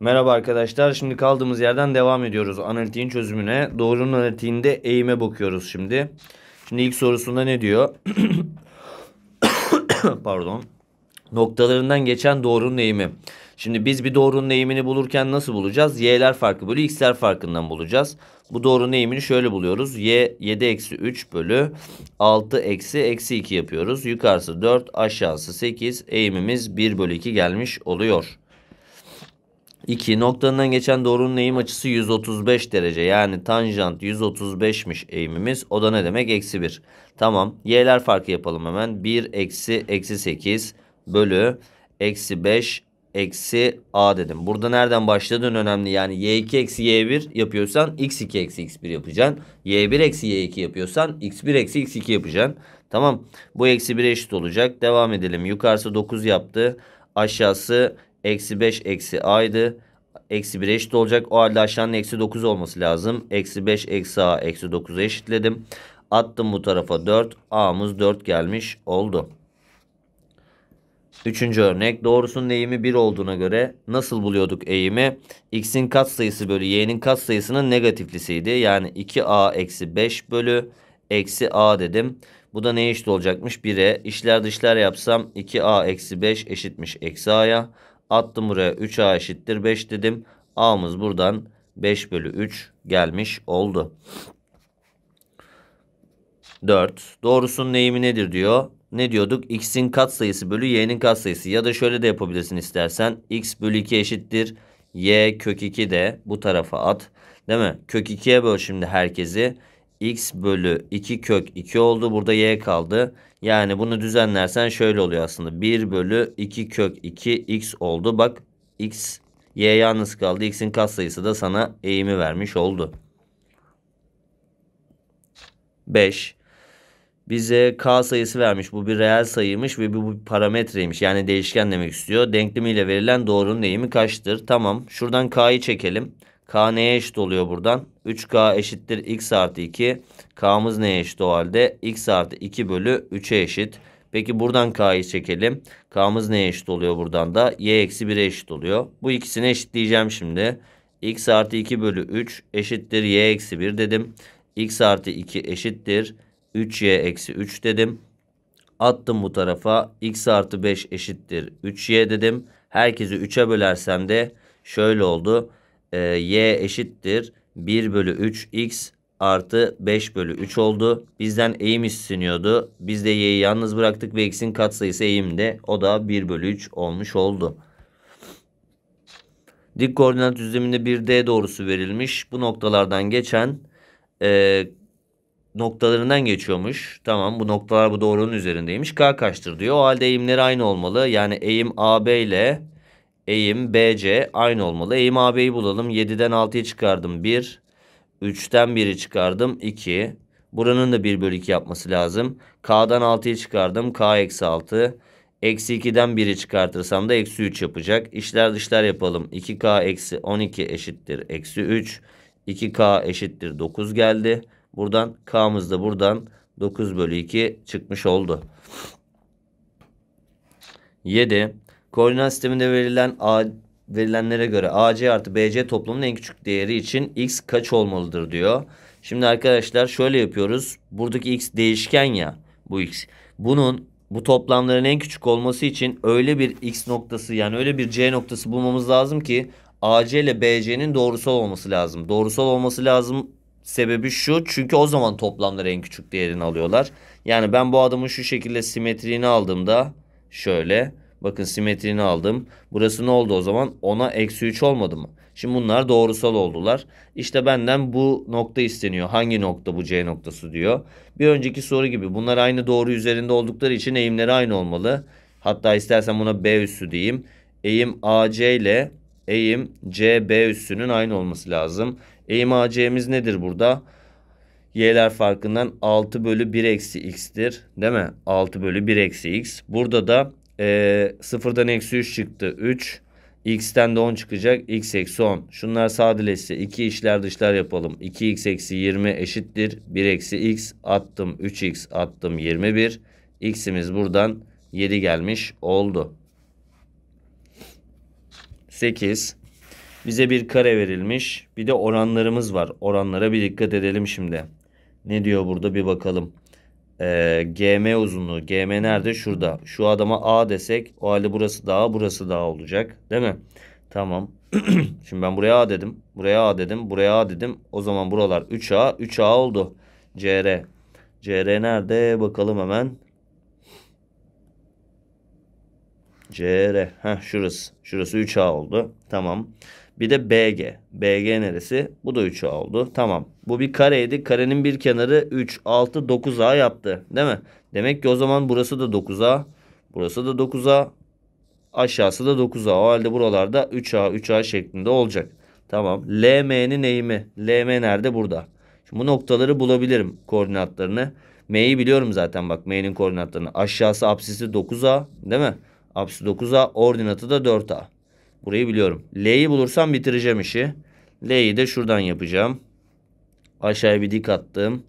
Merhaba arkadaşlar. Şimdi kaldığımız yerden devam ediyoruz. Analitiğin çözümüne. Doğrunun analitiğinde eğime bakıyoruz şimdi. Şimdi ilk sorusunda ne diyor? Pardon. Noktalarından geçen doğrunun eğimi. Şimdi biz bir doğrunun eğimini bulurken nasıl bulacağız? Y'ler farkı bölü x'ler farkından bulacağız. Bu doğrunun eğimini şöyle buluyoruz. Y 7 eksi 3 bölü 6 eksi eksi 2 yapıyoruz. Yukarısı 4 aşağısı 8 eğimimiz 1 bölü 2 gelmiş oluyor. 2. noktadan geçen doğrunun eğim açısı 135 derece. Yani tanjant 135'miş eğimimiz. O da ne demek? Eksi 1. Tamam. Y'ler farkı yapalım hemen. 1 eksi eksi 8 bölü eksi 5 eksi a dedim. Burada nereden başladığın önemli. Yani y2 eksi y1 yapıyorsan x2 eksi x1 yapacaksın. y1 eksi y2 yapıyorsan x1 eksi x2 yapacaksın. Tamam. Bu eksi 1 eşit olacak. Devam edelim. Yukarısı 9 yaptı. Aşağısı eksi 5 eksi a'ydı. Eksi 1 eşit olacak. O halde aşağının eksi 9 olması lazım. Eksi 5 eksi a eksi 9'u eşitledim. Attım bu tarafa 4. a'mız 4 gelmiş oldu. Üçüncü örnek doğrusunun eğimi 1 olduğuna göre nasıl buluyorduk eğimi? X'in katsayısı bölü Y'nin katsayısının negatiflisiydi. Yani 2A eksi 5 bölü eksi A dedim. Bu da ne eşit olacakmış? 1'e. işler dışlar yapsam 2A eksi 5 eşitmiş eksi A'ya. Attım buraya 3A eşittir 5 dedim. A'mız buradan 5 bölü 3 gelmiş oldu. 4. Doğrusunun eğimi nedir diyor ne diyorduk? X'in katsayısı bölü y'nin katsayısı. Ya da şöyle de yapabilirsin istersen. X bölü 2 eşittir. Y kök 2 de bu tarafa at. Değil mi? Kök 2'ye böl şimdi herkesi. X bölü 2 kök 2 oldu. Burada y kaldı. Yani bunu düzenlersen şöyle oluyor aslında. 1 bölü 2 kök 2 x oldu. Bak x y yalnız kaldı. X'in katsayısı da sana eğimi vermiş oldu. 5 bize k sayısı vermiş. Bu bir reel sayıymış ve bu bir parametreymiş. Yani değişken demek istiyor. Denklemiyle verilen doğrunun eğimi kaçtır? Tamam. Şuradan k'yı çekelim. k neye eşit oluyor buradan? 3k eşittir x artı 2. k'mız neye eşit o halde? x artı 2 bölü 3'e eşit. Peki buradan k'yı çekelim. k'mız neye eşit oluyor buradan da? y eksi 1'e eşit oluyor. Bu ikisini eşitleyeceğim şimdi. x artı 2 bölü 3 eşittir y eksi 1 dedim. x artı 2 eşittir 3y eksi 3 dedim. Attım bu tarafa x artı 5 eşittir 3y dedim. Herkesi 3'e bölersem de şöyle oldu. Ee, y eşittir 1 bölü 3 x artı 5 bölü 3 oldu. Bizden eğim isteniyordu. Biz de y'yi yalnız bıraktık ve x'in katsayısı eğimde. O da 1 bölü 3 olmuş oldu. Dik koordinat düzleminde bir D doğrusu verilmiş. Bu noktalardan geçen e, noktalarından geçiyormuş. Tamam bu noktalar bu doğrunun üzerindeymiş. K kaçtır diyor. O halde eğimleri aynı olmalı. Yani eğim AB ile eğim BC aynı olmalı. Eğim AB'yi bulalım. 7'den 6'yı çıkardım 1. 3'ten 1'i çıkardım 2. Buranın da 1 bölü 2 yapması lazım. K'dan 6'yı çıkardım. K eksi 6. Eksi 2'den 1'i çıkartırsam da eksi 3 yapacak. İşler dışlar yapalım. 2K eksi 12 eşittir eksi 3. 2K eşittir 9 geldi. Buradan K'mız da buradan 9 bölü 2 çıkmış oldu. 7. Koordinat sisteminde verilen A, verilenlere göre AC artı BC toplamının en küçük değeri için X kaç olmalıdır diyor. Şimdi arkadaşlar şöyle yapıyoruz. Buradaki X değişken ya bu X. Bunun bu toplamların en küçük olması için öyle bir X noktası yani öyle bir C noktası bulmamız lazım ki AC ile BC'nin doğrusal olması lazım. Doğrusal olması lazım Sebebi şu çünkü o zaman toplamları en küçük değerini alıyorlar. Yani ben bu adamın şu şekilde simetriğini aldığımda şöyle bakın simetriğini aldım. Burası ne oldu o zaman? Ona eksi 3 olmadı mı? Şimdi bunlar doğrusal oldular. İşte benden bu nokta isteniyor. Hangi nokta bu C noktası diyor. Bir önceki soru gibi bunlar aynı doğru üzerinde oldukları için eğimleri aynı olmalı. Hatta istersen buna B üssü diyeyim. Eğim AC ile eğim CB üssünün aynı olması lazım. Eğim AC'miz nedir burada? Y'ler farkından 6 bölü 1 eksi x'tir. Değil mi? 6 bölü 1 eksi x. Burada da e, 0'dan eksi 3 çıktı. 3. X'ten de 10 çıkacak. X eksi 10. Şunlar sadeleşse 2 işler dışlar yapalım. 2x eksi 20 eşittir. 1 eksi x attım. 3x attım. 21. X'imiz buradan 7 gelmiş oldu. 8. Bize bir kare verilmiş. Bir de oranlarımız var. Oranlara bir dikkat edelim şimdi. Ne diyor burada bir bakalım. Ee, GM uzunluğu. GM nerede? Şurada. Şu adama A desek o halde burası daha burası daha olacak. Değil mi? Tamam. Şimdi ben buraya A dedim. Buraya A dedim. Buraya A dedim. O zaman buralar 3A. 3A oldu. CR. CR nerede? Bakalım hemen. CR. Heh, şurası. Şurası 3A oldu. Tamam. Bir de BG. BG neresi? Bu da 3A oldu. Tamam. Bu bir kareydi. Karenin bir kenarı 3, 6, 9A yaptı. Değil mi? Demek ki o zaman burası da 9A. Burası da 9A. Aşağısı da 9A. O halde buralarda 3A, 3A şeklinde olacak. Tamam. LM'nin eğimi. LM nerede? Burada. Şimdi bu noktaları bulabilirim koordinatlarını. M'yi biliyorum zaten bak M'nin koordinatlarını. Aşağısı apsisi 9A değil mi? Apsi 9A ordinatı da 4A. Burayı biliyorum. L'yi bulursam bitireceğim işi. L'yi de şuradan yapacağım. Aşağıya bir dik attım.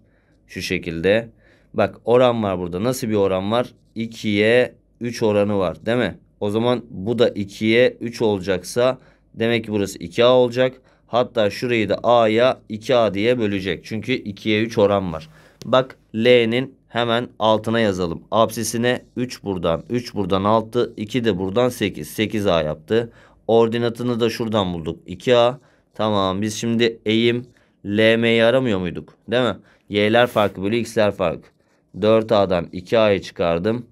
Şu şekilde. Bak oran var burada. Nasıl bir oran var? 2'ye 3 oranı var değil mi? O zaman bu da 2'ye 3 olacaksa demek ki burası 2A olacak. Hatta şurayı da A'ya 2A diye bölecek. Çünkü 2'ye 3 oran var. Bak L'nin hemen altına yazalım. Apsisine 3 buradan 3 buradan 6 2 de buradan 8. 8A yaptı. Ordinatını da şuradan bulduk. 2A. Tamam biz şimdi eğim LM'yi aramıyor muyduk? Değil mi? Y'ler farklı bölü X'ler farklı. 4A'dan 2A'yı çıkardım.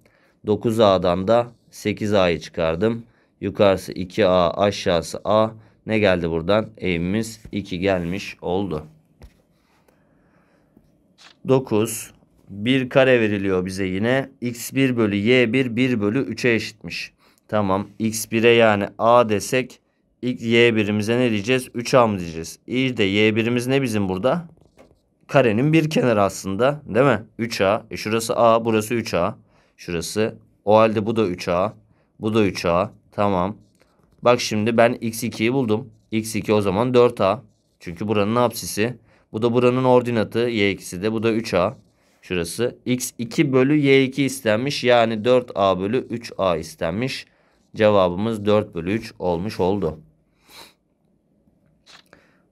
9A'dan da 8A'yı çıkardım. Yukarısı 2A aşağısı A. Ne geldi buradan? Eğimimiz 2 gelmiş oldu. 9. 1 kare veriliyor bize yine. X1 bölü Y1 1 bölü 3'e eşitmiş. Tamam. X1'e yani A desek ilk Y birimize ne diyeceğiz? 3A mı diyeceğiz? İyi de Y birimiz ne bizim burada? Karenin bir kenarı aslında. Değil mi? 3A. E şurası A. Burası 3A. Şurası. O halde bu da 3A. Bu da 3A. Tamam. Bak şimdi ben X2'yi buldum. X2 o zaman 4A. Çünkü buranın apsisi. Bu da buranın ordinatı. Y2'si de. Bu da 3A. Şurası. X2 bölü Y2 istenmiş. Yani 4A bölü 3A istenmiş. Cevabımız 4 bölü 3 olmuş oldu.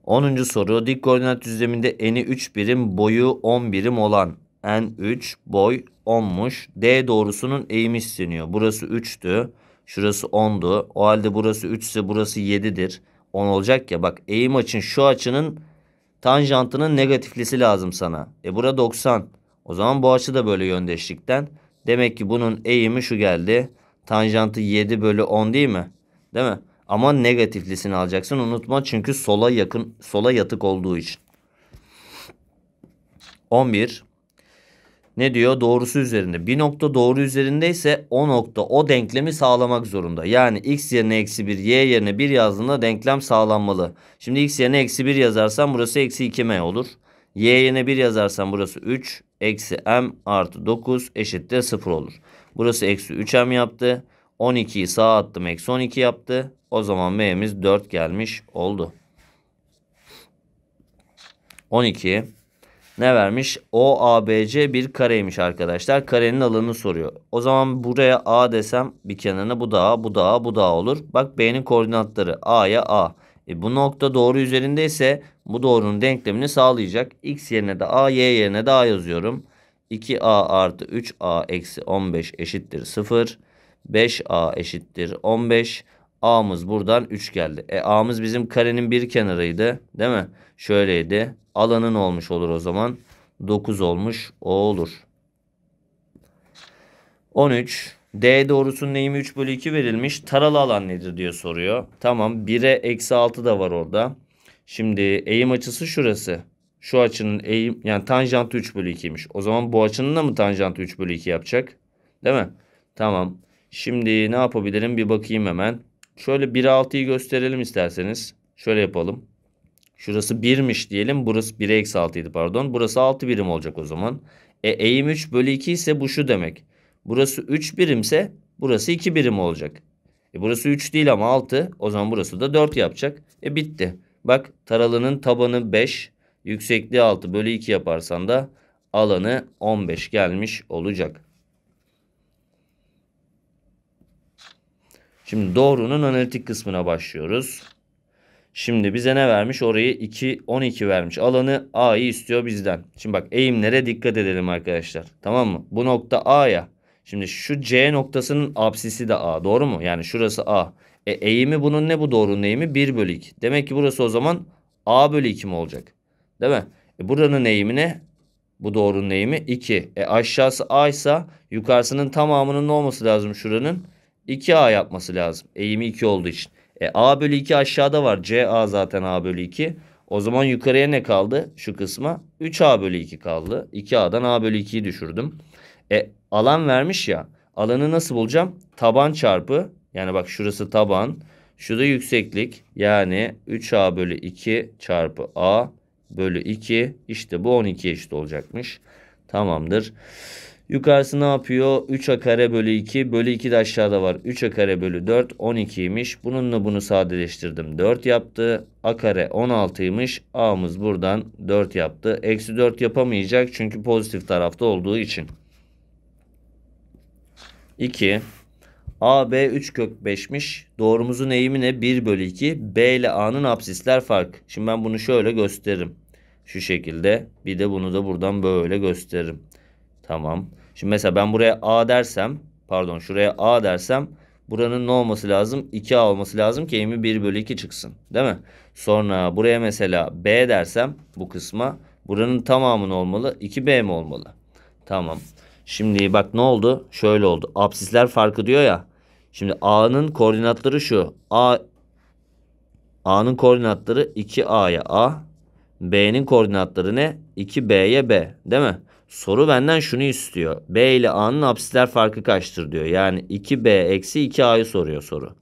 10. soru dik koordinat düzleminde eni 3 birim boyu 10 birim olan n3 boy 10'muş. D doğrusunun eğimi isteniyor. Burası 3'tü. Şurası 10'du. O halde burası 3 ise burası 7'dir. 10 olacak ya bak eğim açın şu açının tanjantının negatiflisi lazım sana. E bura 90. O zaman bu açı da böyle yöndeşlikten. Demek ki bunun eğimi şu geldi tanjantı 7 bölü 10 değil mi? Değil mi? Ama negatiflisini alacaksın unutma çünkü sola yakın sola yatık olduğu için. 11. Ne diyor? Doğrusu üzerinde. Bir nokta doğru üzerindeyse o nokta o denklemi sağlamak zorunda. Yani x yerine eksi 1 y yerine 1 yazdığında denklem sağlanmalı. Şimdi x yerine eksi 1 yazarsam burası eksi 2m olur. Y yerine 1 yazarsam burası 3 eksi m artı 9 eşittir 0 olur. Burası eksi 3m yaptı. 12'yi sağa attım. Eksi 12 yaptı. O zaman b'miz 4 gelmiş oldu. 12 ne vermiş? O A B C bir kareymiş arkadaşlar. Karenin alanını soruyor. O zaman buraya A desem bir kenarına bu da A, bu da A, bu da A olur. Bak B'nin koordinatları A'ya A. E bu nokta doğru üzerindeyse bu doğrunun denklemini sağlayacak. X yerine de A, Y yerine de A yazıyorum. 2a artı 3a eksi 15 eşittir 0. 5a eşittir 15. A'mız buradan 3 geldi. E A'mız bizim karenin bir kenarıydı. Değil mi? Şöyleydi. Alanın olmuş olur o zaman. 9 olmuş o olur. 13. D doğrusunun eğimi 3 bölü 2 verilmiş. Taralı alan nedir diye soruyor. Tamam 1'e eksi 6 da var orada. Şimdi eğim açısı şurası. Şu açının eğim yani tanjantı 3 bölü 2'ymiş. O zaman bu açının da mı tanjantı 3 bölü 2 yapacak? Değil mi? Tamam. Şimdi ne yapabilirim bir bakayım hemen. Şöyle 1'e 6'yı gösterelim isterseniz. Şöyle yapalım. Şurası 1'miş diyelim. Burası 1'e eksi 6 idi pardon. Burası 6 birim olacak o zaman. E, eğim 3 bölü 2 ise bu şu demek. Burası 3 birimse burası 2 birim olacak. E, burası 3 değil ama 6. O zaman burası da 4 yapacak. E bitti. Bak taralının tabanı 5. Yüksekliği 6 bölü 2 yaparsan da alanı 15 gelmiş olacak. Şimdi doğrunun analitik kısmına başlıyoruz. Şimdi bize ne vermiş? Orayı 2, 12 vermiş. Alanı A'yı istiyor bizden. Şimdi bak eğimlere dikkat edelim arkadaşlar. Tamam mı? Bu nokta A ya. Şimdi şu C noktasının absisi de A. Doğru mu? Yani şurası A. E, eğimi bunun ne bu doğrunun eğimi? 1 bölü 2. Demek ki burası o zaman A bölü 2 mi olacak? Değil mi? E buranın eğimi ne? Bu doğrunun eğimi 2. E aşağısı A ise yukarısının tamamının ne olması lazım şuranın? 2A yapması lazım. Eğimi 2 olduğu için. E A bölü 2 aşağıda var. C A zaten A bölü 2. O zaman yukarıya ne kaldı? Şu kısma 3A bölü 2 kaldı. 2A'dan A bölü 2'yi düşürdüm. E alan vermiş ya. Alanı nasıl bulacağım? Taban çarpı. Yani bak şurası taban. Şurada yükseklik. Yani 3A bölü 2 çarpı A bölü 2. İşte bu 12 eşit olacakmış. Tamamdır. Yukarısı ne yapıyor? 3a kare bölü 2. Bölü 2 de aşağıda var. 3a kare bölü 4 12'ymiş. Bununla bunu sadeleştirdim. 4 yaptı. a kare 16'ymış. a'mız buradan 4 yaptı. Eksi 4 yapamayacak çünkü pozitif tarafta olduğu için. 2. A, B 3 kök 5'miş. Doğrumuzun eğimi ne? 1 bölü 2. B ile A'nın apsisler fark. Şimdi ben bunu şöyle gösteririm. Şu şekilde bir de bunu da buradan böyle gösteririm. Tamam. Şimdi mesela ben buraya A dersem pardon şuraya A dersem buranın ne olması lazım? 2A olması lazım ki eğimi 1 bölü 2 çıksın. Değil mi? Sonra buraya mesela B dersem bu kısma buranın tamamının olmalı. 2B mi olmalı? Tamam. Şimdi bak ne oldu? Şöyle oldu. Apsisler farkı diyor ya. Şimdi A'nın koordinatları şu. A A'nın koordinatları 2A'ya A, B'nin koordinatları ne? 2B'ye B değil mi? Soru benden şunu istiyor. B ile A'nın apsisler farkı kaçtır diyor. Yani 2B eksi 2A'yı soruyor soru.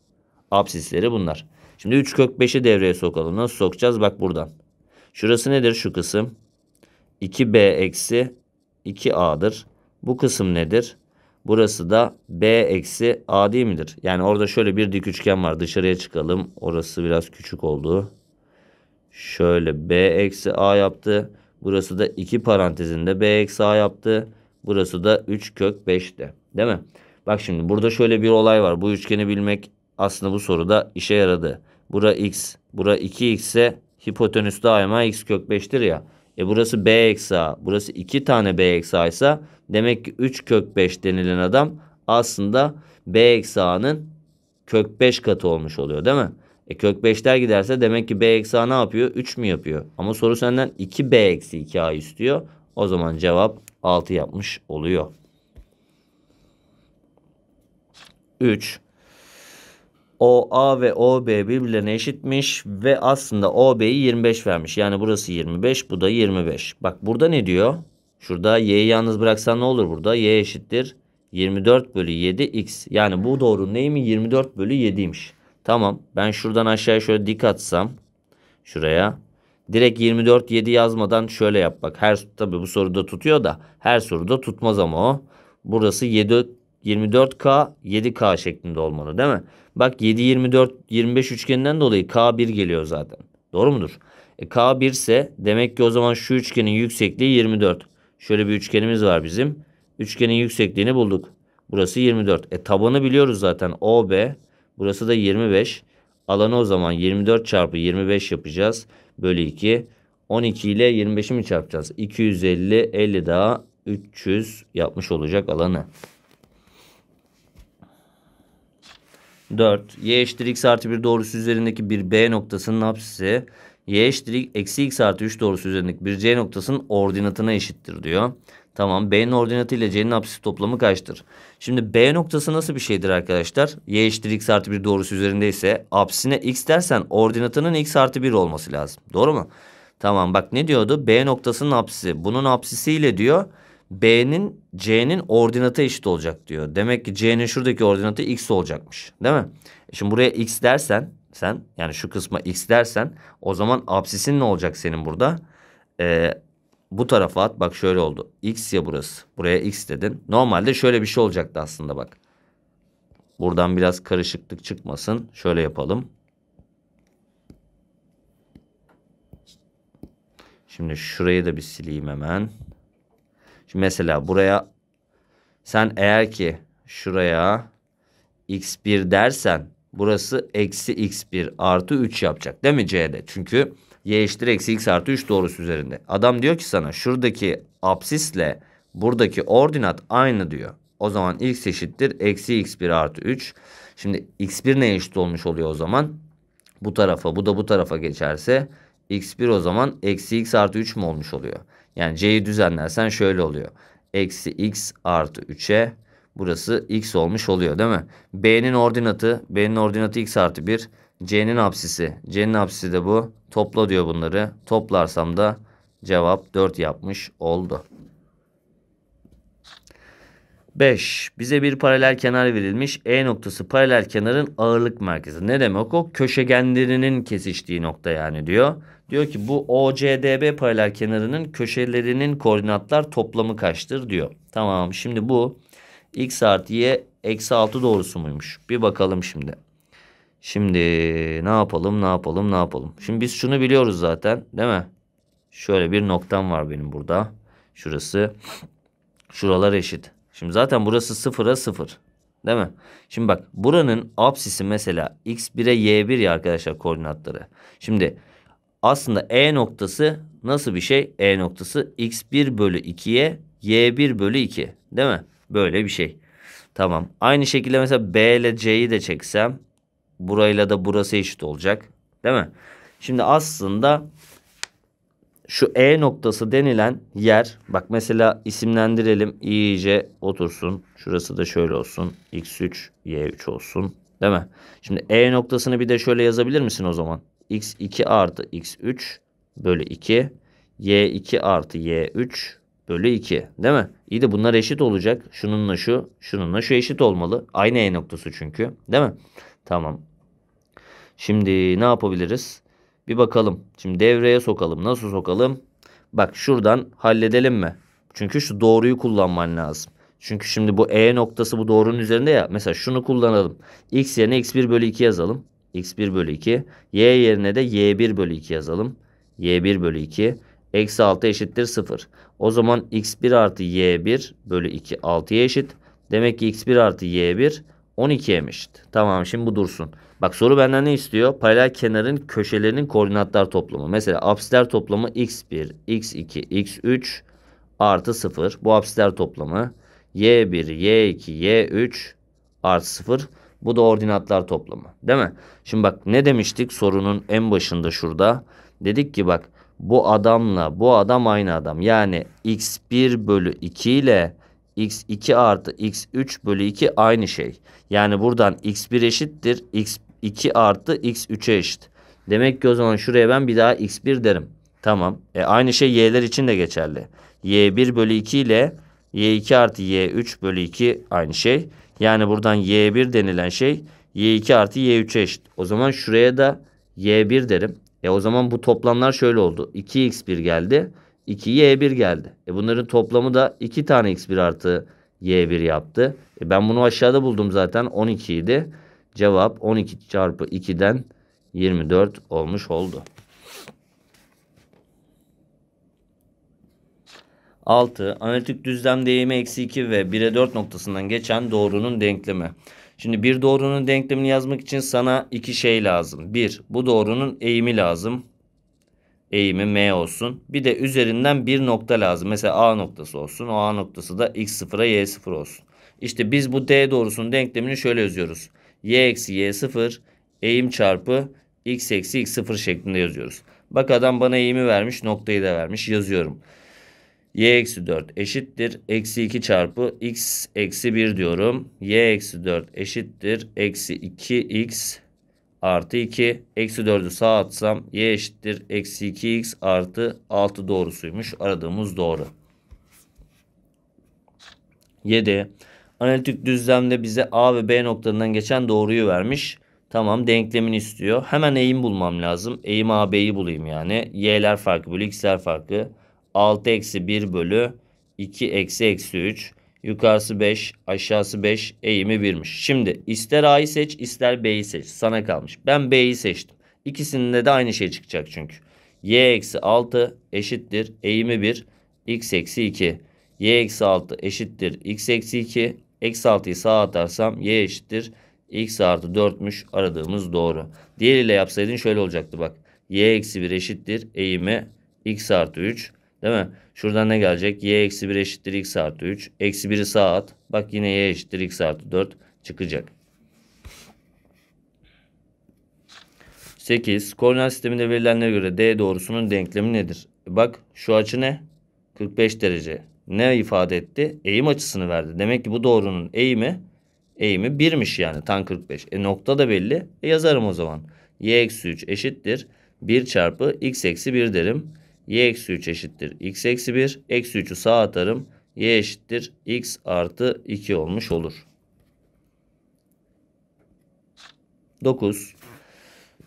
Apsisleri bunlar. Şimdi 3 kök 5'i devreye sokalım. Nasıl sokacağız? Bak buradan. Şurası nedir şu kısım? 2B eksi 2A'dır. Bu kısım nedir? Burası da B eksi A değil midir? Yani orada şöyle bir dik üçgen var. Dışarıya çıkalım. Orası biraz küçük oldu. Şöyle b eksi a yaptı. Burası da 2 parantezinde b eksi a yaptı. Burası da 3 kök 5'te. Değil mi? Bak şimdi burada şöyle bir olay var. Bu üçgeni bilmek aslında bu soruda işe yaradı. Bura x, bura 2x ise hipotenüs daima x kök 5'tir ya. E burası b eksi a. Burası 2 tane b eksi a ise demek ki 3 kök 5 denilen adam aslında b eksi a'nın kök 5 katı olmuş oluyor değil mi? E kök 5'ler giderse demek ki b eksi a ne yapıyor? 3 mü yapıyor? Ama soru senden 2b eksi 2a istiyor. O zaman cevap 6 yapmış oluyor. 3. a ve O b birbirlerine eşitmiş ve aslında O OB'yi 25 vermiş. Yani burası 25, bu da 25. Bak burada ne diyor? Şurada y'yi yalnız bıraksan ne olur burada? Y eşittir 24 bölü 7x. Yani bu doğru neymiş? 24 bölü 7'ymiş. Tamam ben şuradan aşağıya şöyle dik atsam şuraya direkt 24 7 yazmadan şöyle yap bak. Her tabi bu soruda tutuyor da her soruda tutmaz ama o. Burası 7 24K 7K şeklinde olmalı değil mi? Bak 7 24 25 üçgeninden dolayı K1 geliyor zaten. Doğru mudur? E, K1 ise demek ki o zaman şu üçgenin yüksekliği 24. Şöyle bir üçgenimiz var bizim. Üçgenin yüksekliğini bulduk. Burası 24. E tabanı biliyoruz zaten. OB Burası da 25. Alanı o zaman 24 çarpı 25 yapacağız. Bölü 2. 12 ile 25'i mi çarpacağız? 250, 50 daha 300 yapmış olacak alanı. 4. Y eşittir x artı 1 doğrusu üzerindeki bir B noktasının hapsisi y eşittir eksi x artı 3 doğrusu üzerindeki bir c noktasının ordinatına eşittir diyor. Tamam B'nin ordinatı ile C'nin apsisi toplamı kaçtır? Şimdi B noktası nasıl bir şeydir arkadaşlar? Y eşittir x artı 1 doğrusu üzerindeyse apsine x dersen ordinatının x artı 1 olması lazım. Doğru mu? Tamam bak ne diyordu? B noktasının apsisi. Bunun apsisiyle diyor B'nin C'nin ordinatı eşit olacak diyor. Demek ki C'nin şuradaki ordinatı x olacakmış. Değil mi? E şimdi buraya x dersen sen yani şu kısma x dersen o zaman apsisin ne olacak senin burada? Ee, bu tarafa at bak şöyle oldu. X ya burası. Buraya X dedin. Normalde şöyle bir şey olacaktı aslında bak. Buradan biraz karışıklık çıkmasın. Şöyle yapalım. Şimdi şurayı da bir sileyim hemen. Şimdi mesela buraya sen eğer ki şuraya x1 dersen burası eksi x1 artı 3 yapacak değil mi C'de? Çünkü y eşittir eksi x artı 3 doğrusu üzerinde. Adam diyor ki sana şuradaki absisle buradaki ordinat aynı diyor. O zaman x eşittir eksi x1 artı 3. Şimdi x1 ne eşit olmuş oluyor o zaman? Bu tarafa bu da bu tarafa geçerse x1 o zaman eksi x artı 3 mü olmuş oluyor? Yani c'yi düzenlersen şöyle oluyor. Eksi x artı 3'e burası x olmuş oluyor değil mi? b'nin ordinatı b'nin ordinatı x artı 1 C'nin apsisi. C'nin apsisi de bu. Topla diyor bunları. Toplarsam da cevap 4 yapmış oldu. 5. Bize bir paralel kenar verilmiş. E noktası paralel kenarın ağırlık merkezi. Ne demek o? Köşegenlerinin kesiştiği nokta yani diyor. Diyor ki bu OCDB paralel kenarının köşelerinin koordinatlar toplamı kaçtır diyor. Tamam şimdi bu x artı y eksi 6 doğrusu muymuş? Bir bakalım şimdi. Şimdi ne yapalım ne yapalım ne yapalım. Şimdi biz şunu biliyoruz zaten değil mi? Şöyle bir noktam var benim burada. Şurası. Şuralar eşit. Şimdi zaten burası sıfıra sıfır. Değil mi? Şimdi bak buranın apsisi mesela x1'e y1 ya arkadaşlar koordinatları. Şimdi aslında e noktası nasıl bir şey? E noktası x1 bölü 2'ye y1 bölü 2 değil mi? Böyle bir şey. Tamam. Aynı şekilde mesela b ile c'yi de çeksem Burayla da burası eşit olacak. Değil mi? Şimdi aslında şu E noktası denilen yer bak mesela isimlendirelim iyice otursun. Şurası da şöyle olsun. X3, Y3 olsun. Değil mi? Şimdi E noktasını bir de şöyle yazabilir misin o zaman? X2 artı X3 bölü 2. Y2 artı Y3 bölü 2. Değil mi? İyi de bunlar eşit olacak. Şununla şu, şununla şu eşit olmalı. Aynı E noktası çünkü. Değil mi? Tamam. Şimdi ne yapabiliriz? Bir bakalım. Şimdi devreye sokalım. Nasıl sokalım? Bak şuradan halledelim mi? Çünkü şu doğruyu kullanman lazım. Çünkü şimdi bu E noktası bu doğrunun üzerinde ya. Mesela şunu kullanalım. X yerine X1 bölü 2 yazalım. X1 bölü 2. Y yerine de Y1 bölü 2 yazalım. Y1 bölü 2. Eksi 6 eşittir 0. O zaman X1 artı Y1 bölü 2 6'ya eşit. Demek ki X1 artı Y1 12'ye eşit. Tamam şimdi bu dursun. Bak soru benden ne istiyor? Paralel kenarın köşelerinin koordinatlar toplamı. Mesela apsisler toplamı x1, x2, x3 artı 0. Bu apsisler toplamı y1, y2, y3 artı 0. Bu da ordinatlar toplamı. Değil mi? Şimdi bak ne demiştik sorunun en başında şurada. Dedik ki bak bu adamla bu adam aynı adam. Yani x1 bölü 2 ile x2 artı x3 bölü 2 aynı şey. Yani buradan x1 eşittir. x2 artı x3'e eşit. Demek ki o zaman şuraya ben bir daha x1 derim. Tamam. E aynı şey y'ler için de geçerli. y1 bölü 2 ile y2 artı y3 bölü 2 aynı şey. Yani buradan y1 denilen şey y2 artı y3'e eşit. O zaman şuraya da y1 derim. E o zaman bu toplamlar şöyle oldu. 2x1 geldi. 2y 1 e geldi. E bunların toplamı da 2 tane x1 artı y1 yaptı. E ben bunu aşağıda buldum zaten 12 idi. Cevap 12 çarpı 2'den 24 olmuş oldu. 6. Analitik düzlem değimi eksi 2 ve 1'e 4 noktasından geçen doğrunun denklemi. Şimdi bir doğrunun denklemini yazmak için sana iki şey lazım. Bir, bu doğrunun eğimi lazım eğimi M olsun. Bir de üzerinden bir nokta lazım. Mesela A noktası olsun. O A noktası da X0'a Y0 olsun. İşte biz bu D doğrusunun denklemini şöyle yazıyoruz. Y eksi Y0 eğim çarpı X eksi X0 şeklinde yazıyoruz. Bak adam bana eğimi vermiş noktayı da vermiş yazıyorum. Y eksi 4 eşittir. Eksi 2 çarpı X eksi 1 diyorum. Y eksi 4 eşittir. Eksi 2 X artı 2. Eksi 4'ü sağa atsam y eşittir. Eksi 2x artı 6 doğrusuymuş. Aradığımız doğru. 7. Analitik düzlemde bize A ve B noktalarından geçen doğruyu vermiş. Tamam denklemini istiyor. Hemen eğim bulmam lazım. Eğim AB'yi bulayım yani. Y'ler farkı bölü X'ler farkı 6 eksi 1 bölü 2 eksi eksi 3. Yukarısı 5, aşağısı 5, eğimi 1'miş. Şimdi ister A'yı seç, ister B'yi seç. Sana kalmış. Ben B'yi seçtim. İkisinde de aynı şey çıkacak çünkü. Y eksi 6 eşittir eğimi 1, x eksi 2. Y eksi 6 eşittir x eksi 2. Eksi 6'yı sağa atarsam y eşittir x artı 4'müş aradığımız doğru. Diğeriyle yapsaydın şöyle olacaktı bak. y eksi 1 eşittir eğimi x artı 3. Değil mi? Şuradan ne gelecek? Y eksi 1 eşittir x artı 3. Eksi 1'i sağa at. Bak yine y eşittir x artı 4 çıkacak. 8. Koordinat sisteminde verilenlere göre D doğrusunun denklemi nedir? Bak şu açı ne? 45 derece. Ne ifade etti? Eğim açısını verdi. Demek ki bu doğrunun eğimi eğimi 1'miş yani tan 45. E nokta da belli. E yazarım o zaman. Y eksi 3 eşittir. 1 çarpı x eksi 1 derim y eksi 3 eşittir x eksi 1. Eksi 3'ü sağa atarım. y eşittir x artı 2 olmuş olur. 9.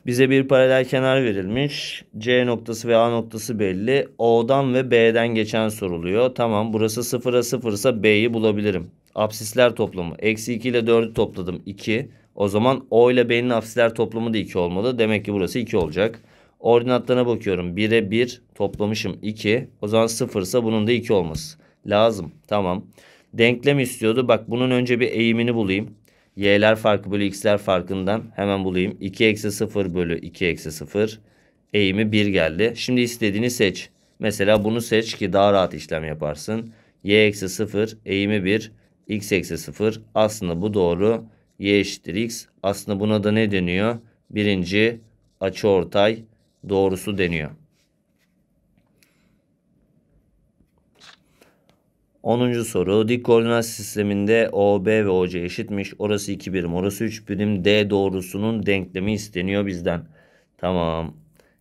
Bize bir paralel kenar verilmiş. C noktası ve A noktası belli. O'dan ve B'den geçen soruluyor. Tamam burası 0'a 0 ise B'yi bulabilirim. Apsisler toplamı. Eksi 2 ile 4'ü topladım 2. O zaman O ile B'nin apsisler toplamı da 2 olmalı. Demek ki burası 2 olacak. Ordinatlarına bakıyorum. 1'e 1 toplamışım 2. O zaman 0 ise bunun da 2 olması lazım. Tamam. Denklem istiyordu. Bak bunun önce bir eğimini bulayım. Y'ler farkı bölü x'ler farkından hemen bulayım. 2 eksi 0 bölü 2 eksi 0. Eğimi 1 geldi. Şimdi istediğini seç. Mesela bunu seç ki daha rahat işlem yaparsın. Y eksi 0 eğimi 1 x eksi 0 aslında bu doğru. Y eşittir x. Aslında buna da ne deniyor? Birinci açı ortay doğrusu deniyor. 10. soru. Dik koordinat sisteminde OB ve OC eşitmiş. Orası 2 birim, orası 3 birim. D doğrusunun denklemi isteniyor bizden. Tamam.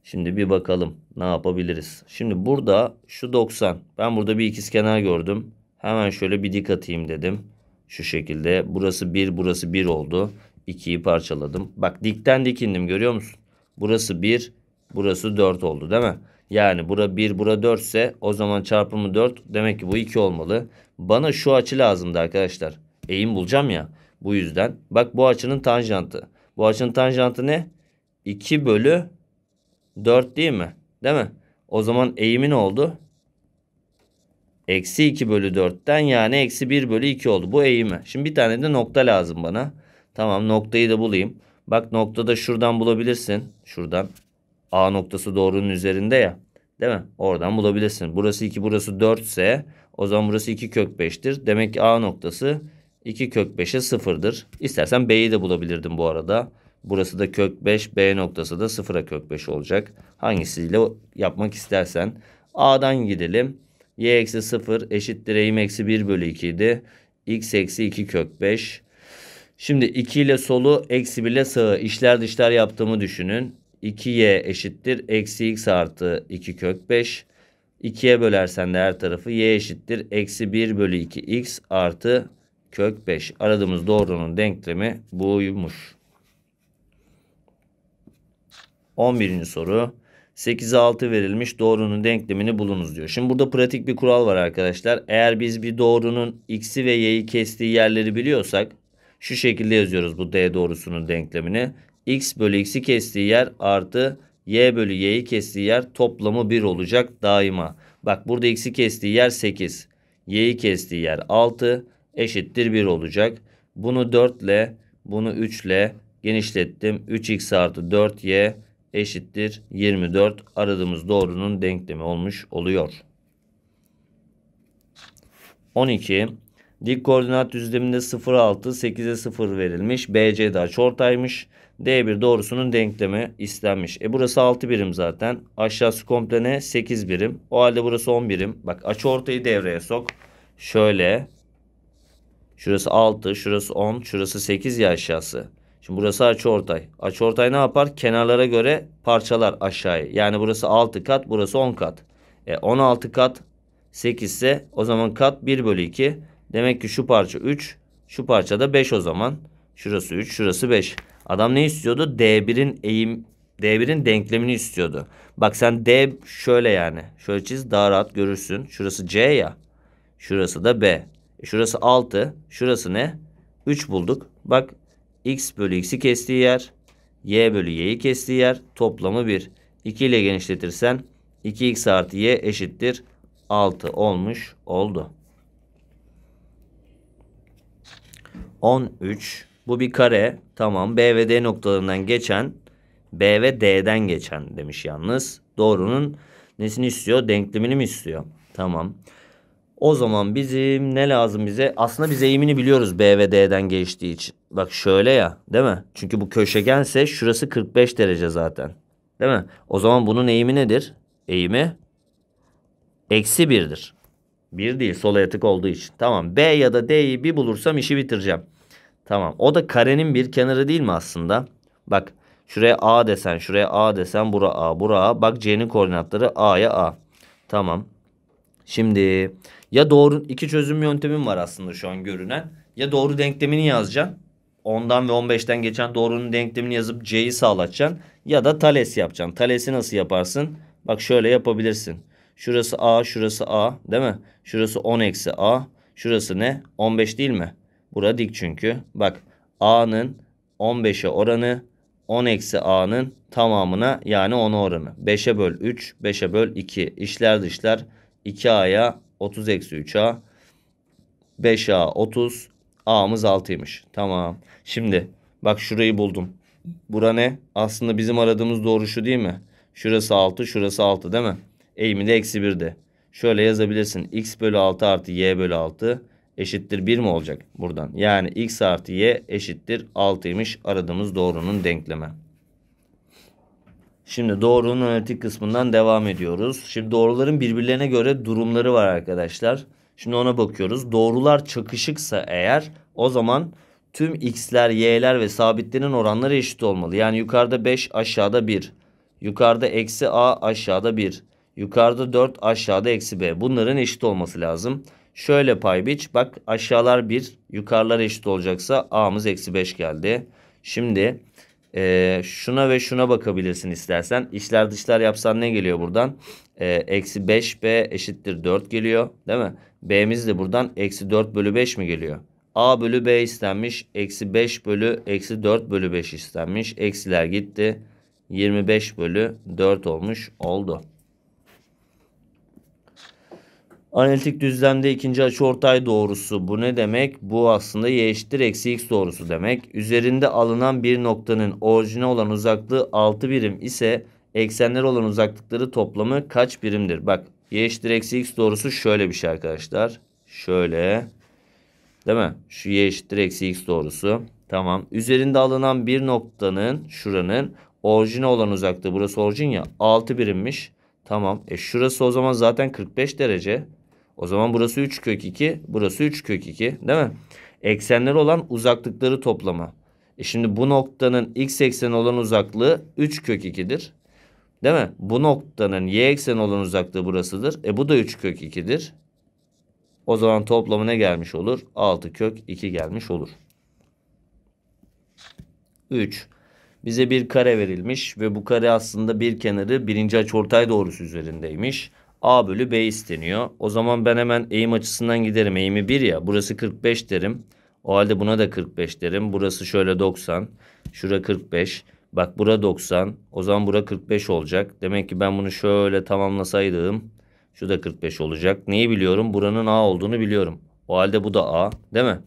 Şimdi bir bakalım ne yapabiliriz. Şimdi burada şu 90. Ben burada bir ikizkenar gördüm. Hemen şöyle bir dik atayım dedim. Şu şekilde. Burası 1, burası 1 oldu. 2'yi parçaladım. Bak dikten dikindim görüyor musun? Burası 1, Burası 4 oldu değil mi? Yani bura 1 bura 4 ise o zaman çarpımı 4 demek ki bu 2 olmalı. Bana şu açı lazımdı arkadaşlar. Eğim bulacağım ya bu yüzden. Bak bu açının tanjantı. Bu açının tanjantı ne? 2 bölü 4 değil mi? Değil mi? O zaman eğimi ne oldu? Eksi 2 bölü 4'ten yani eksi 1 bölü 2 oldu. Bu eğimi. Şimdi bir tane de nokta lazım bana. Tamam noktayı da bulayım. Bak noktada şuradan bulabilirsin. Şuradan. A noktası doğrunun üzerinde ya. Değil mi? Oradan bulabilirsin. Burası 2 burası 4 ise o zaman burası 2 kök 5'tir. Demek ki A noktası 2 kök 5'e 0'dır. İstersen B'yi de bulabilirdim bu arada. Burası da kök 5 B noktası da 0'a kök 5 olacak. Hangisiyle yapmak istersen. A'dan gidelim. Y eksi 0 eşittir eğim eksi 1 bölü 2 idi. X eksi 2 kök 5. Şimdi 2 ile solu eksi 1 ile sağı işler dışlar yaptığımı düşünün. 2y eşittir eksi x artı 2 kök 5. 2'ye bölersen de her tarafı y eşittir eksi 1 bölü 2x artı kök 5. Aradığımız doğrunun denklemi buymuş. 11. soru. 8'e 6 verilmiş doğrunun denklemini bulunuz diyor. Şimdi burada pratik bir kural var arkadaşlar. Eğer biz bir doğrunun x'i ve y'yi kestiği yerleri biliyorsak şu şekilde yazıyoruz bu d doğrusunun denklemini x bölü x'i kestiği yer artı y bölü y'yi kestiği yer toplamı 1 olacak daima. Bak burada x'i kestiği yer 8. y'yi kestiği yer 6 eşittir 1 olacak. Bunu 4 ile bunu 3 ile genişlettim. 3x artı 4y eşittir 24 aradığımız doğrunun denklemi olmuş oluyor. 12. Dik koordinat düzleminde 0 6 8'e 0 verilmiş. BC de ortaymış. D1 doğrusunun denklemi istenmiş. E burası 6 birim zaten. Aşağısı komple ne? 8 birim. O halde burası 10 birim. Bak açı ortayı devreye sok. Şöyle. Şurası 6, şurası 10, şurası 8 ya aşağısı. Şimdi burası açı ortay. Açı ortay ne yapar? Kenarlara göre parçalar aşağıya. Yani burası 6 kat, burası 10 kat. E 16 kat 8 ise o zaman kat 1 bölü 2. Demek ki şu parça 3, şu parça da 5 o zaman. Şurası 3, şurası 5. Adam ne istiyordu? D1'in eğim D1'in denklemini istiyordu. Bak sen D şöyle yani. Şöyle çiz daha rahat görürsün. Şurası C ya. Şurası da B. E, şurası 6. Şurası ne? 3 bulduk. Bak x bölü x'i kestiği yer. y bölü y'yi kestiği yer. Toplamı 1. 2 ile genişletirsen 2x artı y eşittir 6 olmuş oldu. 13 bu bir kare. Tamam. B ve D noktalarından geçen B ve D'den geçen demiş yalnız. Doğrunun nesini istiyor? Denklemini mi istiyor? Tamam. O zaman bizim ne lazım bize? Aslında biz eğimini biliyoruz B ve D'den geçtiği için. Bak şöyle ya değil mi? Çünkü bu köşegense şurası 45 derece zaten. Değil mi? O zaman bunun eğimi nedir? Eğimi eksi 1'dir. 1 değil sol yatık olduğu için. Tamam B ya da D'yi bir bulursam işi bitireceğim. Tamam. O da karenin bir kenarı değil mi aslında? Bak şuraya A desen, şuraya A desen, bura A, bura A. Bak C'nin koordinatları A'ya A. Tamam. Şimdi ya doğru iki çözüm yöntemim var aslında şu an görünen. Ya doğru denklemini yazacaksın. 10'dan ve 15'ten geçen doğrunun denklemini yazıp C'yi sağlatacaksın. Ya da Thales yapacaksın. Thales'i nasıl yaparsın? Bak şöyle yapabilirsin. Şurası A, şurası A değil mi? Şurası 10 eksi A. Şurası ne? 15 değil mi? Bura dik çünkü. Bak A'nın 15'e oranı 10 eksi A'nın tamamına yani 10'a oranı. 5'e böl 3, 5'e böl 2. İşler dışlar 2A'ya 30 eksi 3A. 5A 30. A'mız 6'ymış. Tamam. Şimdi bak şurayı buldum. Bura ne? Aslında bizim aradığımız doğru şu değil mi? Şurası 6, şurası 6 değil mi? Eğimi de eksi 1'de. Şöyle yazabilirsin. X bölü 6 artı Y bölü 6 eşittir 1 mi olacak buradan? Yani x artı y eşittir 6'ymış aradığımız doğrunun denklemi. Şimdi doğrunun analitik kısmından devam ediyoruz. Şimdi doğruların birbirlerine göre durumları var arkadaşlar. Şimdi ona bakıyoruz. Doğrular çakışıksa eğer o zaman tüm x'ler, y'ler ve sabitlerin oranları eşit olmalı. Yani yukarıda 5 aşağıda 1. Yukarıda eksi a aşağıda 1. Yukarıda 4 aşağıda eksi b. Bunların eşit olması lazım. Şöyle pay biç. Bak aşağılar 1 yukarılar eşit olacaksa a'mız eksi 5 geldi. Şimdi e, şuna ve şuna bakabilirsin istersen. İşler dışlar yapsan ne geliyor buradan? E, eksi 5b eşittir 4 geliyor değil mi? b'miz de buradan eksi 4 bölü 5 mi geliyor? a bölü b istenmiş. Eksi 5 bölü eksi 4 bölü 5 istenmiş. Eksiler gitti. 25 bölü 4 olmuş oldu. Analitik düzlemde ikinci açı ortay doğrusu bu ne demek? Bu aslında y eşittir eksi x doğrusu demek. Üzerinde alınan bir noktanın orijine olan uzaklığı 6 birim ise eksenler olan uzaklıkları toplamı kaç birimdir? Bak y eşittir eksi x doğrusu şöyle bir şey arkadaşlar. Şöyle. Değil mi? Şu y eşittir eksi x doğrusu. Tamam. Üzerinde alınan bir noktanın şuranın orijine olan uzaklığı burası orijin ya 6 birimmiş. Tamam. E şurası o zaman zaten 45 derece. O zaman burası 3 kök 2. Burası 3 kök 2 değil mi? Eksenler olan uzaklıkları toplama. E şimdi bu noktanın x ekseni olan uzaklığı 3 kök 2'dir. Değil mi? Bu noktanın y ekseni olan uzaklığı burasıdır. E bu da 3 kök 2'dir. O zaman toplamı ne gelmiş olur? 6 kök 2 gelmiş olur. 3. Bize bir kare verilmiş ve bu kare aslında bir kenarı birinci açıortay doğrusu üzerindeymiş. A bölü B isteniyor. O zaman ben hemen eğim açısından giderim. Eğimi 1 ya. Burası 45 derim. O halde buna da 45 derim. Burası şöyle 90. Şura 45. Bak bura 90. O zaman bura 45 olacak. Demek ki ben bunu şöyle tamamlasaydım. Şu da 45 olacak. Neyi biliyorum? Buranın A olduğunu biliyorum. O halde bu da A. Değil mi?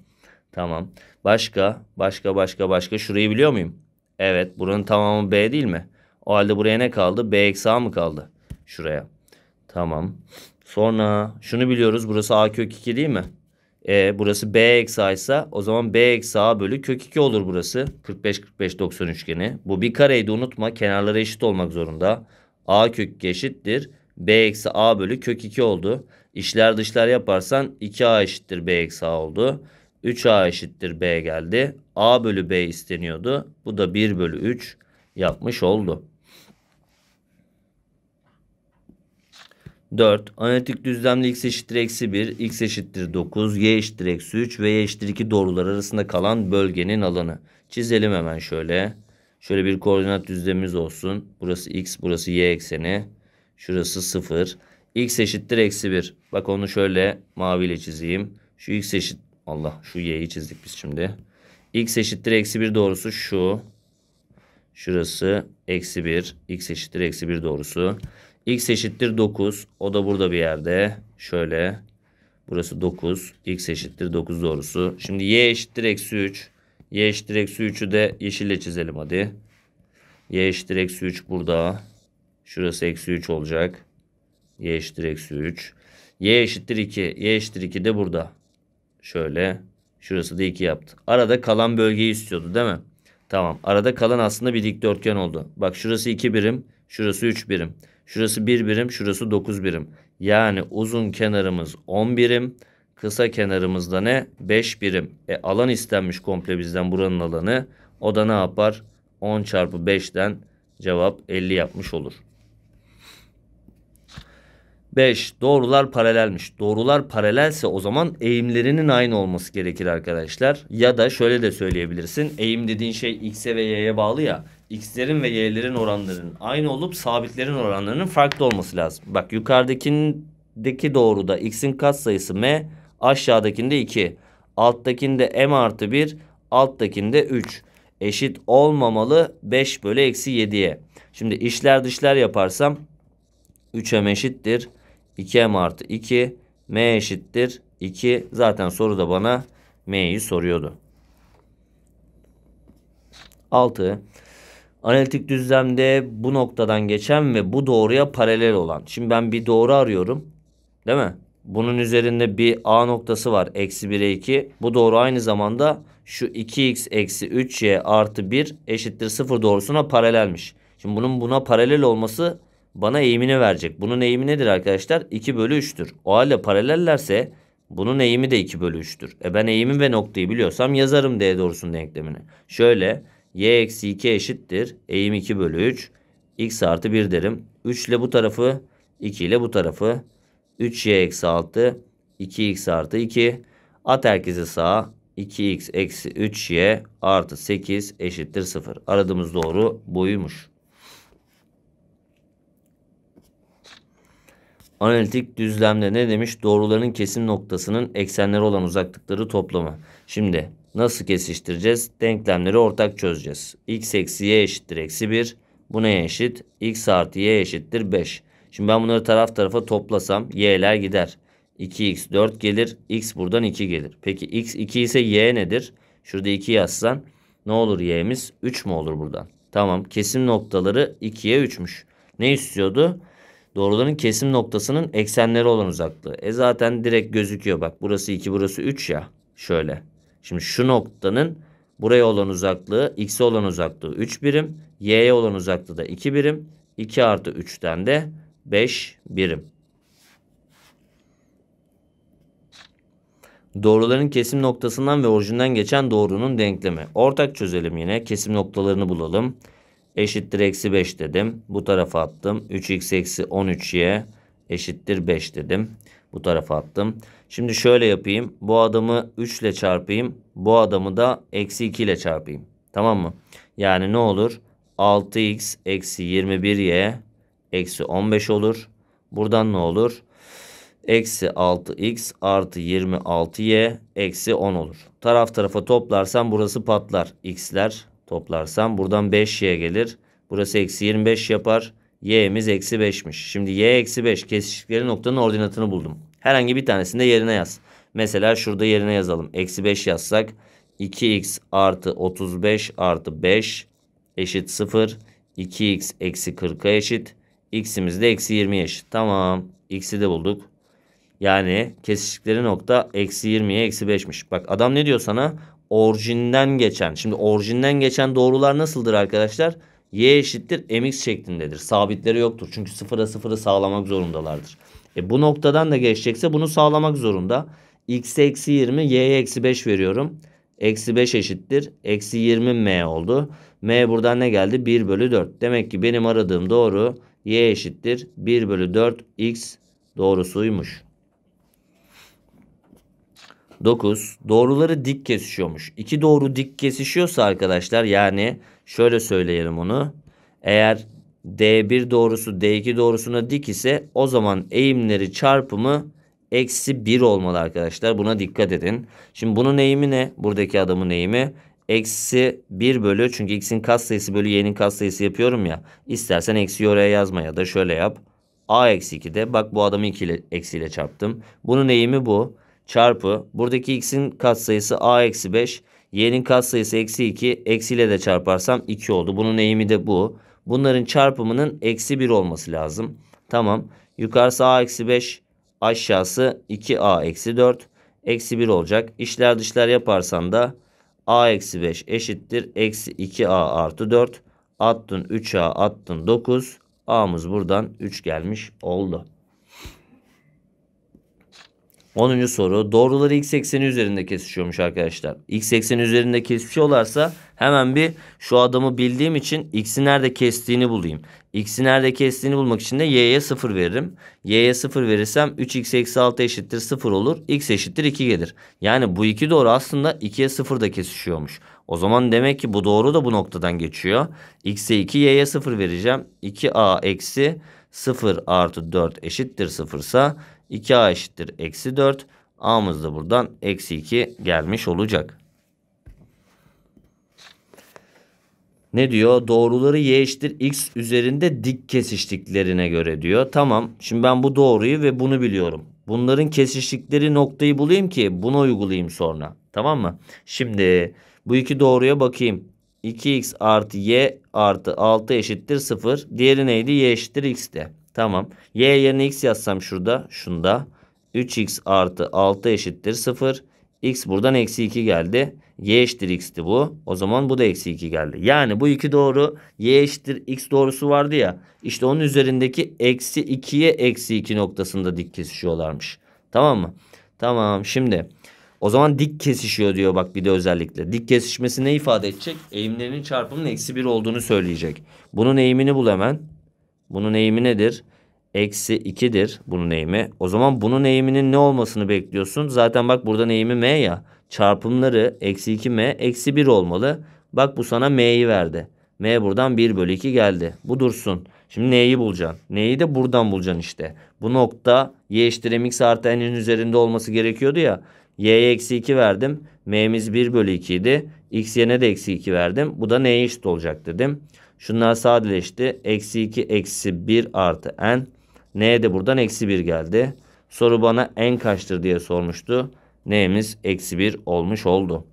Tamam. Başka, başka, başka, başka. Şurayı biliyor muyum? Evet. Buranın tamamı B değil mi? O halde buraya ne kaldı? B eksi A mı kaldı? Şuraya. Tamam. Sonra şunu biliyoruz. Burası a kök 2 değil mi? E, burası b eksi a ise o zaman b eksi a bölü kök 2 olur burası. 45 45 90 üçgeni. Bu bir kareydi unutma. Kenarları eşit olmak zorunda. a kök 2 eşittir. b eksi a bölü kök 2 oldu. İşler dışlar yaparsan 2a eşittir b eksi a oldu. 3a eşittir b geldi. a bölü b isteniyordu. Bu da 1 bölü 3 yapmış oldu. 4. Analitik düzlemde x eşittir eksi 1, x eşittir 9, y eşittir eksi 3 ve y eşittir 2 doğrular arasında kalan bölgenin alanı. Çizelim hemen şöyle. Şöyle bir koordinat düzlemimiz olsun. Burası x, burası y ekseni. Şurası 0. x eşittir eksi 1. Bak onu şöyle maviyle çizeyim. Şu x eşit... Allah şu y'yi çizdik biz şimdi. x eşittir eksi 1 doğrusu şu. Şurası eksi 1. x eşittir eksi 1 doğrusu x eşittir 9. O da burada bir yerde. Şöyle. Burası 9. x eşittir 9 doğrusu. Şimdi y eşittir eksi 3. y eşittir eksi 3'ü de yeşille çizelim hadi. y eşittir eksi 3 burada. Şurası eksi 3 olacak. y eşittir eksi 3. y eşittir 2. y eşittir 2 de burada. Şöyle. Şurası da 2 yaptı. Arada kalan bölgeyi istiyordu değil mi? Tamam. Arada kalan aslında bir dikdörtgen oldu. Bak şurası 2 birim. Şurası 3 birim. Şurası 1 birim, şurası 9 birim. Yani uzun kenarımız 10 birim, kısa kenarımızda ne? 5 birim. E alan istenmiş komple bizden buranın alanı. O da ne yapar? 10 çarpı 5'ten cevap 50 yapmış olur. 5. Doğrular paralelmiş. Doğrular paralelse o zaman eğimlerinin aynı olması gerekir arkadaşlar. Ya da şöyle de söyleyebilirsin. Eğim dediğin şey x'e ve y'ye bağlı ya. X'lerin ve y'lerin oranlarının aynı olup sabitlerin oranlarının farklı olması lazım. Bak yukarıdakindeki doğruda x'in katsayısı m, aşağıdakinde 2. Alttakinde m artı 1, alttakinde 3. Eşit olmamalı 5 bölü eksi 7'ye. Şimdi işler dışlar yaparsam 3m eşittir 2m artı 2 m eşittir 2. Zaten soru da bana m'yi soruyordu. 6. Analitik düzlemde bu noktadan geçen ve bu doğruya paralel olan. Şimdi ben bir doğru arıyorum. Değil mi? Bunun üzerinde bir A noktası var. Eksi 1'e 2. Bu doğru aynı zamanda şu 2x eksi 3y artı 1 eşittir 0 doğrusuna paralelmiş. Şimdi bunun buna paralel olması bana eğimini verecek. Bunun eğimi nedir arkadaşlar? 2 bölü 3'tür. O halde paralellerse bunun eğimi de 2 bölü 3'tür. E ben eğimi ve noktayı biliyorsam yazarım D doğrusunun denklemini. Şöyle y eksi 2 eşittir. Eğim 2 bölü 3. x artı 1 derim. 3 ile bu tarafı 2 ile bu tarafı 3y eksi 6 2x artı 2 at herkesi sağa 2x eksi 3y artı 8 eşittir 0. Aradığımız doğru buymuş. Analitik düzlemde ne demiş? Doğruların kesim noktasının eksenleri olan uzaklıkları toplamı. Şimdi nasıl kesiştireceğiz? Denklemleri ortak çözeceğiz. x eksi y eşittir eksi 1. Bu neye eşit? x artı y eşittir 5. Şimdi ben bunları taraf tarafa toplasam y'ler gider. 2x 4 gelir. x buradan 2 gelir. Peki x 2 ise y nedir? Şurada 2 yazsan ne olur y'miz? 3 mü olur buradan? Tamam kesim noktaları 2'ye 3'müş. Ne istiyordu? Doğruların kesim noktasının eksenleri olan uzaklığı. E zaten direkt gözüküyor bak. Burası 2 burası 3 ya. Şöyle. Şimdi şu noktanın buraya olan uzaklığı x'e olan uzaklığı 3 birim. Y'ye olan uzaklığı da 2 birim. 2 artı 3'ten de 5 birim. Doğruların kesim noktasından ve orijinden geçen doğrunun denklemi. Ortak çözelim yine. Kesim noktalarını bulalım eşittir eksi 5 dedim. Bu tarafa attım. 3x eksi 13y eşittir 5 dedim. Bu tarafa attım. Şimdi şöyle yapayım. Bu adamı 3 ile çarpayım. Bu adamı da eksi 2 ile çarpayım. Tamam mı? Yani ne olur? 6x eksi 21y eksi 15 olur. Buradan ne olur? Eksi 6x artı 26y eksi 10 olur. Taraf tarafa toplarsam burası patlar. x'ler toplarsam buradan 5y gelir. Burası eksi 25 yapar. Y'miz eksi 5'miş. Şimdi y eksi 5 kesiştikleri noktanın ordinatını buldum. Herhangi bir tanesini de yerine yaz. Mesela şurada yerine yazalım. Eksi 5 yazsak 2x artı 35 artı 5 eşit 0. 2x eksi 40'a eşit. X'imiz de eksi 20'ye eşit. Tamam. X'i de bulduk. Yani kesiştikleri nokta eksi 20'ye eksi 5'miş. Bak adam ne diyor sana? orjinden geçen. Şimdi orjinden geçen doğrular nasıldır arkadaşlar? Y eşittir mx şeklindedir. Sabitleri yoktur. Çünkü sıfıra sıfırı sağlamak zorundalardır. E bu noktadan da geçecekse bunu sağlamak zorunda. x eksi 20 y eksi 5 veriyorum. Eksi 5 eşittir. Eksi 20 m oldu. m buradan ne geldi? 1 bölü 4. Demek ki benim aradığım doğru y eşittir. 1 bölü 4 x doğrusuymuş. 9. Doğruları dik kesişiyormuş. İki doğru dik kesişiyorsa arkadaşlar yani şöyle söyleyelim onu. Eğer D1 doğrusu D2 doğrusuna dik ise o zaman eğimleri çarpımı eksi 1 olmalı arkadaşlar. Buna dikkat edin. Şimdi bunun eğimi ne? Buradaki adamın eğimi eksi 1 bölü çünkü x'in katsayısı bölü y'nin katsayısı yapıyorum ya. İstersen eksi oraya yazma ya da şöyle yap. a eksi 2'de bak bu adamı 2 ile, eksiyle çarptım. Bunun eğimi bu çarpı buradaki x'in katsayısı a eksi 5 y'nin katsayısı eksi 2 eksiyle de çarparsam 2 oldu. Bunun eğimi de bu. Bunların çarpımının eksi 1 olması lazım. Tamam yukarısı a eksi 5 aşağısı 2a eksi 4 eksi 1 olacak. İşler dışlar yaparsan da a eksi 5 eşittir eksi 2a artı 4 attın 3a attın 9 a'mız buradan 3 gelmiş oldu. 10. soru. Doğruları x ekseni üzerinde kesişiyormuş arkadaşlar. X ekseni üzerinde kesişiyorlarsa hemen bir şu adamı bildiğim için x'i nerede kestiğini bulayım. X'i nerede kestiğini bulmak için de y'ye 0 veririm. Y'ye 0 verirsem 3x eksi 6 eşittir 0 olur. X eşittir 2 gelir. Yani bu iki doğru aslında 2'ye 0 da kesişiyormuş. O zaman demek ki bu doğru da bu noktadan geçiyor. X'e 2 y'ye 0 vereceğim. 2a eksi 0 artı 4 eşittir 0 ise 2a eşittir eksi 4. A'mız da buradan eksi 2 gelmiş olacak. Ne diyor? Doğruları y eşittir x üzerinde dik kesiştiklerine göre diyor. Tamam şimdi ben bu doğruyu ve bunu biliyorum. Bunların kesiştikleri noktayı bulayım ki bunu uygulayayım sonra. Tamam mı? Şimdi bu iki doğruya bakayım. 2x artı y artı 6 eşittir 0. Diğeri neydi? y eşittir x'te. Tamam. Y yerine x yazsam şurada. Şunda. 3x artı 6 eşittir 0. X buradan eksi 2 geldi. Y eşittir x'ti bu. O zaman bu da eksi 2 geldi. Yani bu iki doğru. Y eşittir x doğrusu vardı ya. İşte onun üzerindeki eksi 2'ye eksi 2 noktasında dik kesişiyorlarmış. Tamam mı? Tamam şimdi. O zaman dik kesişiyor diyor bak bir de özellikle. Dik kesişmesi ne ifade edecek? Eğimlerinin çarpımının eksi 1 olduğunu söyleyecek. Bunun eğimini bul hemen. Bunun eğimi nedir? Eksi 2'dir bunun eğimi. O zaman bunun eğiminin ne olmasını bekliyorsun? Zaten bak buradan eğimi m ya. Çarpımları eksi 2m eksi 1 olmalı. Bak bu sana m'yi verdi. m buradan 1 bölü 2 geldi. Bu dursun. Şimdi n'yi bulacaksın. N'yi de buradan bulacaksın işte. Bu nokta y eşittir mx artı n'in üzerinde olması gerekiyordu ya. y'ye eksi 2 verdim. m'miz 1 bölü 2 idi. x'ye ne de eksi 2 verdim. Bu da n'ye eşit olacak dedim. Şunlar sadeleşti. Eksi 2 eksi 1 artı n. N'ye de buradan eksi 1 geldi. Soru bana n kaçtır diye sormuştu. N'imiz eksi 1 olmuş oldu.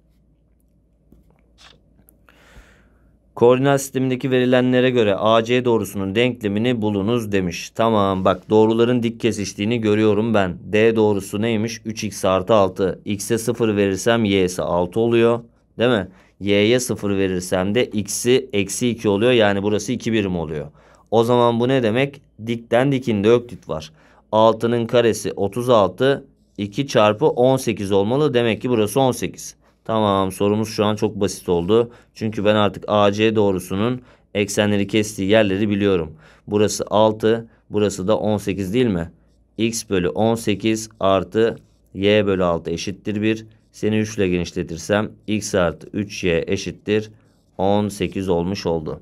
Koordinat sistemindeki verilenlere göre AC doğrusunun denklemini bulunuz demiş. Tamam bak doğruların dik kesiştiğini görüyorum ben. D doğrusu neymiş? 3x artı 6. X'e 0 verirsem y'si 6 oluyor. Değil mi? y'ye 0 verirsem de x'i eksi 2 oluyor. Yani burası 2 birim oluyor. O zaman bu ne demek? Dikten dikinde öklit var. 6'nın karesi 36 2 çarpı 18 olmalı. Demek ki burası 18. Tamam sorumuz şu an çok basit oldu. Çünkü ben artık AC doğrusunun eksenleri kestiği yerleri biliyorum. Burası 6 burası da 18 değil mi? X bölü 18 artı Y bölü 6 eşittir 1. Seni 3 ile genişletirsem x artı 3y eşittir 18 olmuş oldu.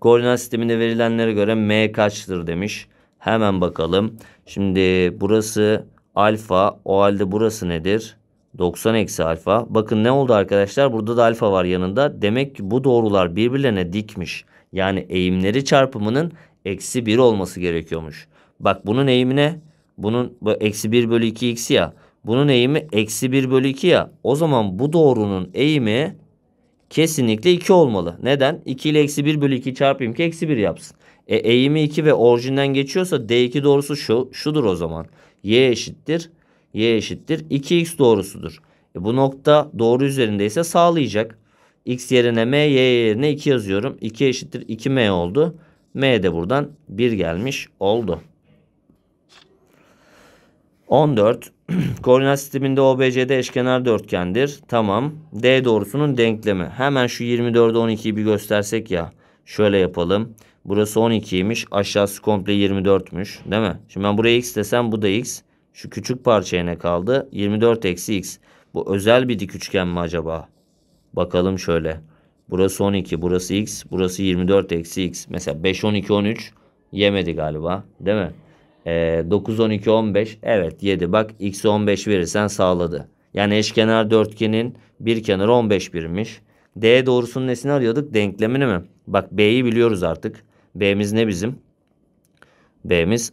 Koordinat sisteminde verilenlere göre m kaçtır demiş. Hemen bakalım. Şimdi burası alfa. O halde burası nedir? 90 eksi alfa. Bakın ne oldu arkadaşlar? Burada da alfa var yanında. Demek ki bu doğrular birbirlerine dikmiş. Yani eğimleri çarpımının eksi 1 olması gerekiyormuş. Bak bunun eğimine bunun bu eksi 1 bölü 2 x ya. Bunun eğimi eksi 1 bölü 2 ya. O zaman bu doğrunun eğimi kesinlikle 2 olmalı. Neden? 2 ile eksi 1 bölü 2 çarpayım ki eksi 1 yapsın. E, eğimi 2 ve orijinden geçiyorsa D2 doğrusu şu, şudur o zaman. Y eşittir. Y eşittir. 2x doğrusudur. E, bu nokta doğru üzerindeyse sağlayacak. X yerine M, Y yerine 2 yazıyorum. 2 eşittir 2M oldu. M de buradan 1 gelmiş oldu. 14. Koordinat sisteminde OBC'de eşkenar dörtgendir. Tamam. D doğrusunun denklemi. Hemen şu 24'e 12'yi bir göstersek ya. Şöyle yapalım. Burası 12'ymiş. Aşağısı komple 24'müş. Değil mi? Şimdi ben buraya x desem bu da x. Şu küçük parçaya ne kaldı? 24 eksi x. Bu özel bir dik üçgen mi acaba? Bakalım şöyle. Burası 12, burası x, burası 24 eksi x. Mesela 5, 12, 13 yemedi galiba. Değil mi? E, 9, 12, 15. Evet 7. Bak x 15 verirsen sağladı. Yani eşkenar dörtgenin bir kenarı 15 birmiş. D doğrusunun nesini arıyorduk? Denklemini mi? Bak B'yi biliyoruz artık. B'miz ne bizim? B'miz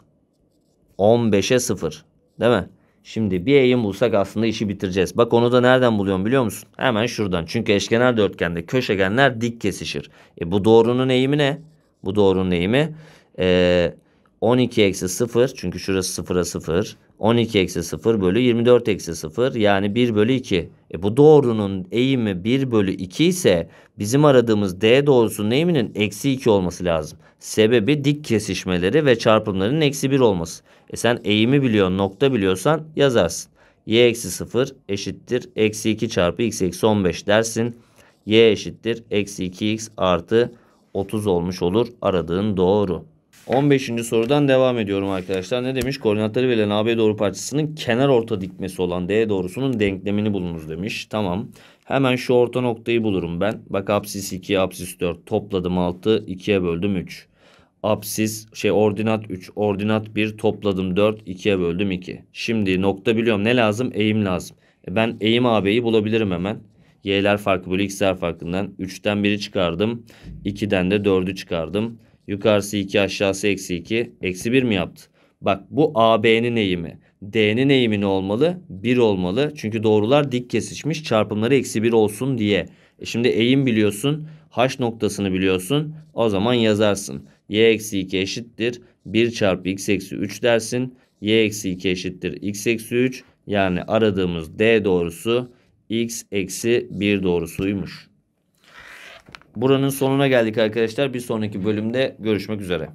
15'e 0. Değil mi? Şimdi bir eğim bulsak aslında işi bitireceğiz. Bak onu da nereden buluyorum biliyor musun? Hemen şuradan. Çünkü eşkenar dörtgende köşegenler dik kesişir. E bu doğrunun eğimi ne? Bu doğrunun eğimi ee, 12 eksi 0 çünkü şurası 0'a 0. 12 eksi 0 bölü 24 eksi 0 yani 1 bölü 2. E bu doğrunun eğimi 1 bölü 2 ise bizim aradığımız D doğrusunun eğiminin eksi 2 olması lazım. Sebebi dik kesişmeleri ve çarpımların eksi 1 olması. E sen eğimi biliyorsun nokta biliyorsan yazarsın. Y eksi 0 eşittir eksi 2 çarpı x eksi 15 dersin. Y eşittir eksi 2x artı 30 olmuş olur aradığın doğru. 15. sorudan devam ediyorum arkadaşlar. Ne demiş? Koordinatları verilen AB doğru parçasının kenar orta dikmesi olan D doğrusunun denklemini bulunuz demiş. Tamam. Hemen şu orta noktayı bulurum ben. Bak absis 2, absis 4. Topladım 6, 2'ye böldüm 3. Absis şey ordinat 3, ordinat 1 topladım 4, 2'ye böldüm 2. Şimdi nokta biliyorum ne lazım? Eğim lazım. E ben eğim AB'yi bulabilirim hemen. Y'ler farkı bölü X'ler farkından 3'ten 1'i çıkardım. 2'den de 4'ü çıkardım. Yukarısı 2 aşağısı eksi 2. Eksi 1 mi yaptı? Bak bu AB'nin eğimi. D'nin eğimi ne olmalı? 1 olmalı. Çünkü doğrular dik kesişmiş. Çarpımları eksi 1 olsun diye. E şimdi eğim biliyorsun. H noktasını biliyorsun. O zaman yazarsın. Y eksi 2 eşittir. 1 çarpı x eksi 3 dersin. Y eksi 2 eşittir. X eksi 3. Yani aradığımız D doğrusu x eksi 1 doğrusuymuş. Buranın sonuna geldik arkadaşlar. Bir sonraki bölümde görüşmek üzere.